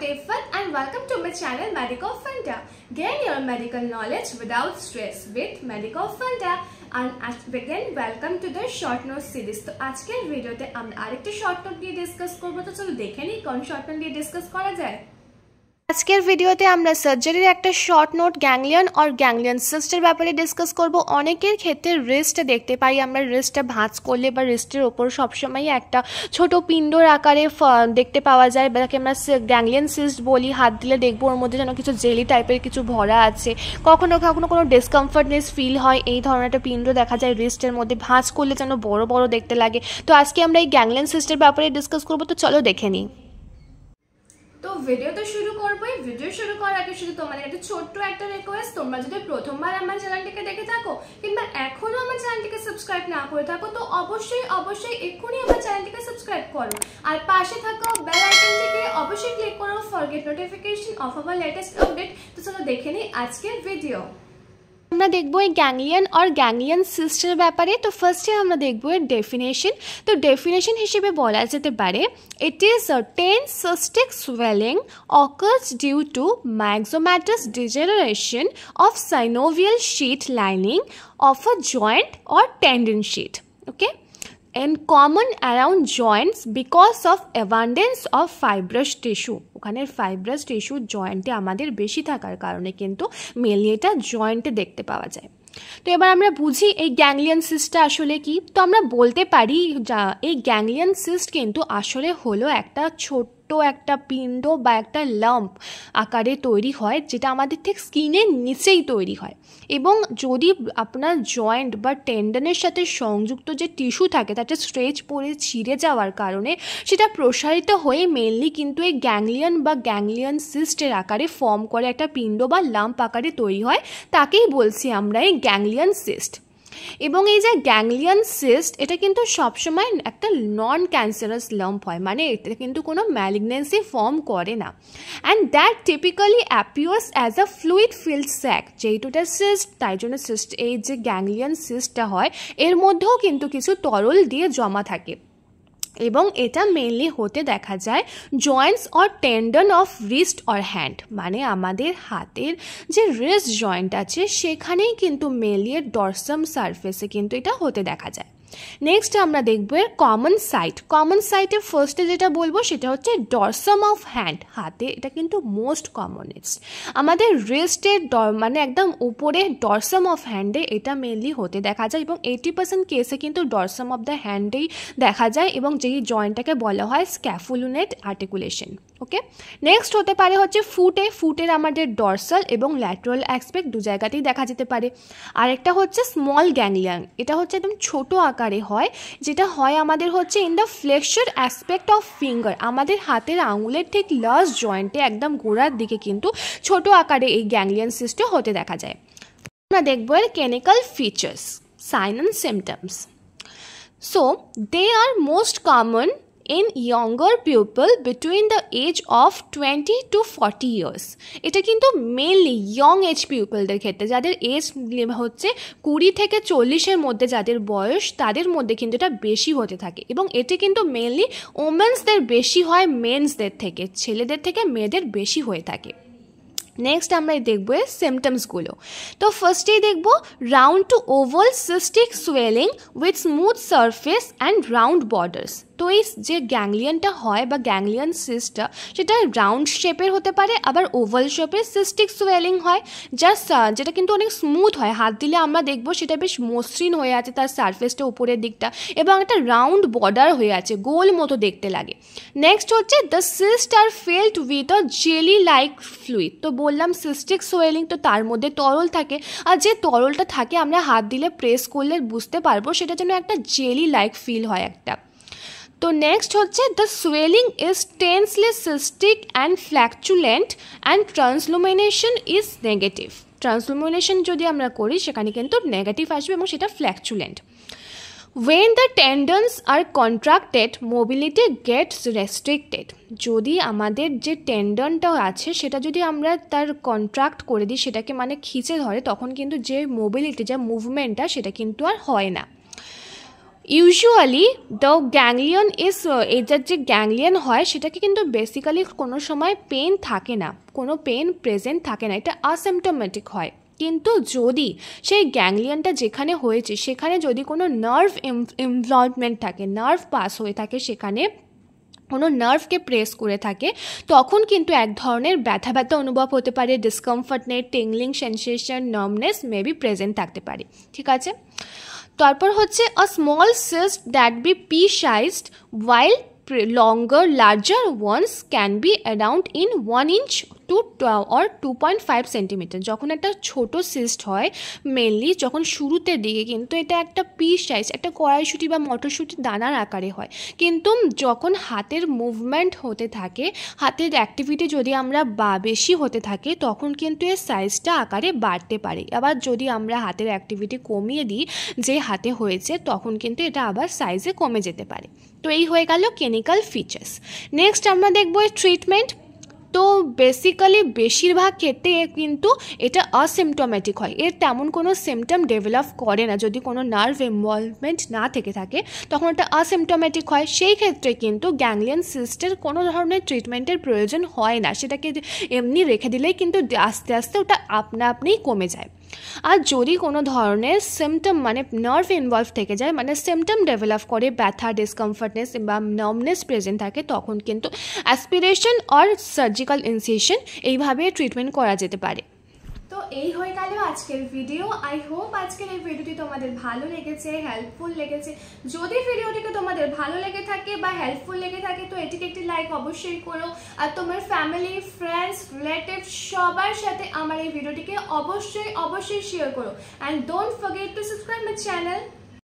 Dr. Devfan and welcome to my channel Medical Funda. Gain your medical knowledge without stress with Medical Funda. And as begin, welcome to the short note series. তো আজকের ভিডিওতে আমরা আরেকটি short note নিয়ে discuss করবো তো চলো দেখে নিই কোন শর্ট নোট নিয়ে ডিসকাস করা যায় আজকের ভিডিওতে আমরা সার্জারির একটা শর্ট নোট গ্যাংলিয়ন আর গ্যাংলিয়ন সিস্টের ব্যাপারে ডিসকাস করব অনেকের ক্ষেত্রে রিস্ট দেখতে পাই আমরা রেস্টটা ভাঁজ করলে বা রিস্টের ওপর সবসময় একটা ছোট পিণ্ডর আকারে দেখতে পাওয়া যায় যাকে আমরা গ্যাংলিয়ন সিস্ট বলি হাত দিলে দেখবো ওর মধ্যে যেন কিছু জেলি টাইপের কিছু ভরা আছে কখনো কখনো কোনো ডিসকমফর্টনেস ফিল হয় এই ধরনের একটা পিণ্ড দেখা যায় রিস্টের মধ্যে ভাঁজ করলে যেন বড় বড় দেখতে লাগে তো আজকে আমরা এই গ্যাংলিয়ন সিস্টের ব্যাপারে ডিসকাস করবো তো চলো দেখে নিই তো ভিডিও তো শুরু করবোই ভিডিও শুরু করার আগে শুধু তোমাদের একটা ছোট্ট একটা রিকোয়েস্ট তোমরা যদি প্রথমবার আমার চ্যানেলটিকে দেখে থাকো কিংবা এখনও আমার চ্যানেলটিকে সাবস্ক্রাইব না করে থাকো তো অবশ্যই অবশ্যই এক্ষুনি আমার চ্যানেলটিকে সাবস্ক্রাইব করো আর পাশে থাকো বেল আইকনটিকে অবশ্যই ক্লিক করো for get notification of our latest update তো চলো দেখে নিই আজকের ভিডিও আমরা দেখব এই গ্যাংলিয়ান অর গ্যাংলিয়ান সিস্টেমের ব্যাপারে তো ফার্স্টে আমরা দেখব এর ডেফিনেশন তো ডেফিনেশন হিসেবে বলা যেতে পারে it is a tense cystic swelling occurs due to myxomatous degeneration of synovial sheath lining of a joint or tendon sheath okay and common around joints because of abundance of fibrous tissue ওখানের fibrous tissue জয়েন্টে আমাদের বেশি থাকার কারণে কিন্তু mainly এটা জয়েন্টে দেখতে পাওয়া যায় তো এবার আমরা বুঝি এই গ্যাংলিয়ান সিস্টটা আসলে কি তো আমরা বলতে পারি এই গ্যাংলিয়ান সিস্ট কিন্তু আসলে হলো একটা ছোট্ট ছোট্ট একটা পিণ্ড বা একটা লাম্প আকারে তৈরি হয় যেটা আমাদের ঠিক স্কিনের নিচেই তৈরি হয় এবং যদি আপনার জয়েন্ট বা টেন্ডনের সাথে সংযুক্ত যে টিস্যু থাকে তাতে স্ট্রেচ পরে ছিঁড়ে যাওয়ার কারণে সেটা প্রসারিত হয়ে মেনলি কিন্তু এই গ্যাংলিয়ন বা গ্যাংলিয়ন সিস্টের আকারে ফর্ম করে একটা পিণ্ড বা লাম্প আকারে তৈরি হয় তাকেই বলছি আমরা এই গ্যাংলিয়ন সিস্ট এবং এই যে গ্যাংলিয়ান সিস্ট এটা কিন্তু সবসময় একটা নন ক্যান্সারাস লম্প হয় মানে এটা কিন্তু কোনো ম্যালিগনেন্সি ফর্ম করে না and that typically appears as a fluid filled sac যেইটুটা সিস্ট তাই জন্য সিস্ট এই যে গ্যাংলিয়ান সিস্টটা হয় এর মধ্যেও কিন্তু কিছু তরল দিয়ে জমা থাকে এবং এটা মেনলি হতে দেখা যায় joints or tendon of wrist or hand মানে আমাদের হাতের যে রিস্ট জয়েন্ট আছে সেখানেই কিন্তু মেনলি ডরসাম সারফেসে কিন্তু এটা হতে দেখা যায় নেক্সট আমরা দেখব এর কমন সাইট কমন সাইটে ফার্স্টে যেটা বলবো সেটা হচ্ছে ডরসম অফ হ্যান্ড হাতে এটা কিন্তু মোস্ট কমন ইটস আমাদের রেস্টের মানে একদম উপরে ডরসম অফ হ্যান্ডে এটা মেনলি হতে দেখা যায় এবং এইটি পার্সেন্ট কেসে কিন্তু ডরসম অফ দ্য হ্যান্ডেই দেখা যায় এবং যেই জয়েন্টটাকে বলা হয় স্ক্যাফুলুনেট আর্টিকুলেশন ওকে নেক্সট হতে পারে হচ্ছে ফুটে ফুটের আমাদের ডর্সাল এবং ল্যাটারাল অ্যাসপেক্ট দু জায়গাতেই দেখা যেতে পারে আরেকটা হচ্ছে স্মল গ্যাংলিয়ান এটা হচ্ছে একদম ছোট আকারে হয় যেটা হয় আমাদের হচ্ছে in the flexor aspect of finger আমাদের হাতের আঙুলের ঠিক লাস্ট জয়েন্টে একদম গোড়ার দিকে কিন্তু ছোট আকারে এই গ্যাংলিয়ান সিস্টে হতে দেখা যায় আমরা দেখবো এর chemical features sign and symptoms so they are most common in younger people between the age of twenty to forty years এটা কিন্তু মেনলি ইয়ং এজ পিপলদের ক্ষেত্রে যাদের এজ হচ্ছে কুড়ি থেকে চল্লিশের মধ্যে যাদের বয়স তাদের মধ্যে কিন্তু এটা বেশি হতে থাকে এবং এটি কিন্তু মেনলি ওমেন্সদের বেশি হয় মেন্সদের থেকে ছেলেদের থেকে মেয়েদের বেশি হয়ে থাকে নেক্সট আমরা দেখবো এর সিমটমসগুলো তো ফার্স্টেই দেখবো round to oval cystic swelling with smooth surface and round borders তো এই যে গ্যাংলিয়নটা হয় বা গ্যাংলিয়ন সিস্টটা সেটা রাউন্ড শেপের হতে পারে আবার ওভাল শেপের সিস্টিক সোয়েলিং হয় জাস্ট যেটা কিন্তু অনেক স্মুথ হয় হাত দিলে আমরা দেখবো সেটা বেশ মসৃণ হয়ে আছে তার সারফেসটা উপরের দিকটা এবং একটা রাউন্ড বর্ডার হয়ে আছে গোল মতো দেখতে লাগে নেক্সট হচ্ছে the cyst are felt with a jelly like fluid তো বললাম সিস্টিক সোয়েলিং তো তার মধ্যে তরল থাকে আর যে তরলটা থাকে আমরা হাত দিলে প্রেস করলে বুঝতে পারবো সেটা যেন একটা জেলি লাইক ফিল হয় একটা তো নেক্সট হচ্ছে the swelling is tensely cystic and fluctuant and transillumination is negative transillumination যদি আমরা করি সেখানে কিন্তু নেগেটিভ আসবে এবং সেটা fluctuant when the tendons are contracted mobility gets restricted যদি আমাদের যে টেন্ডনটা আছে সেটা যদি আমরা তার কন্ট্রাক্ট করে দিই সেটাকে মানে খিচে ধরে তখন কিন্তু যে মোবিলিটি যা মুভমেন্টটা সেটা কিন্তু আর হয় না ইউজুয়ালি দ্য গ্যাংলিয়ন ইজ এটার যে গ্যাংলিয়ন হয় সেটাকে কিন্তু বেসিক্যালি কোনো সময় পেন থাকে না কোনো পেন প্রেজেন্ট থাকে না এটা অ্যাসেমটোমেটিক হয় কিন্তু যদি সেই গ্যাংলিয়নটা যেখানে হয়েছে সেখানে যদি কোনো নার্ভ ইনভলভমেন্ট থাকে নার্ভ পাস হয়ে থাকে সেখানে কোনো নার্ভকে প্রেস করে থাকে তখন কিন্তু এক ধরনের ব্যথা ব্যথা অনুভব হতে পারে নেই tingling sensation numbness maybe present থাকতে পারে ঠিক আছে তারপর হচ্ছে a small cyst that be pea sized while longer larger ones can be around in one inch to or two point five centimeter যখন একটা ছোট সিস্ট হয় মেনলি যখন শুরুতে দিকে কিন্তু এটা একটা পিস সাইজ একটা কড়াইশুটি বা মটরশুটি দানার আকারে হয় কিন্তু যখন হাতের মুভমেন্ট হতে থাকে হাতের অ্যাক্টিভিটি যদি আমরা বা বেশি হতে থাকে তখন কিন্তু এর সাইজটা আকারে বাড়তে পারে আবার যদি আমরা হাতের অ্যাক্টিভিটি কমিয়ে দিই যে হাতে হয়েছে তখন কিন্তু এটা আবার সাইজে কমে যেতে পারে তো এই হয়ে গেল কেমিক্যাল ফিচার্স নেক্সট আমরা দেখবো ট্রিটমেন্ট তো বেসিক্যালি বেশিরভাগ ক্ষেত্রে কিন্তু এটা অসিমটোম্যাটিক হয় এর তেমন কোনো সিমটম ডেভেলপ করে না যদি কোনো নার্ভ ইনভলভমেন্ট না থেকে থাকে তখন এটা অসিমটোম্যাটিক হয় সেই ক্ষেত্রে কিন্তু গ্যাংলিয়ান সিস্টের কোনো ধরনের ট্রিটমেন্টের প্রয়োজন হয় না সেটাকে এমনি রেখে দিলেই কিন্তু আস্তে আস্তে ওটা আপনা আপনিই কমে যায় আর যদি কোনো ধরনের সিমটম মানে নার্ভ ইনভলভ থেকে যায় মানে সিমটম ডেভেলপ করে ব্যথা ডিসকমফর্টনেস বা নমনেস প্রেজেন্ট থাকে তখন কিন্তু অ্যাসপিরেশন অর সার্জিক্যাল ইনসিশন এইভাবে ট্রিটমেন্ট করা যেতে পারে এই হয়ে গেল আজকের ভিডিও আই হোপ আজকের এই ভিডিওটি তোমাদের ভালো লেগেছে হেল্পফুল লেগেছে যদি ভিডিওটিকে তোমাদের ভালো লেগে থাকে বা হেল্পফুল লেগে থাকে তো এটিকে একটি লাইক অবশ্যই করো আর তোমার ফ্যামিলি ফ্রেন্ডস রিলেটিভ সবার সাথে আমার এই ভিডিওটিকে অবশ্যই অবশ্যই শেয়ার করো and don't forget to subscribe my channel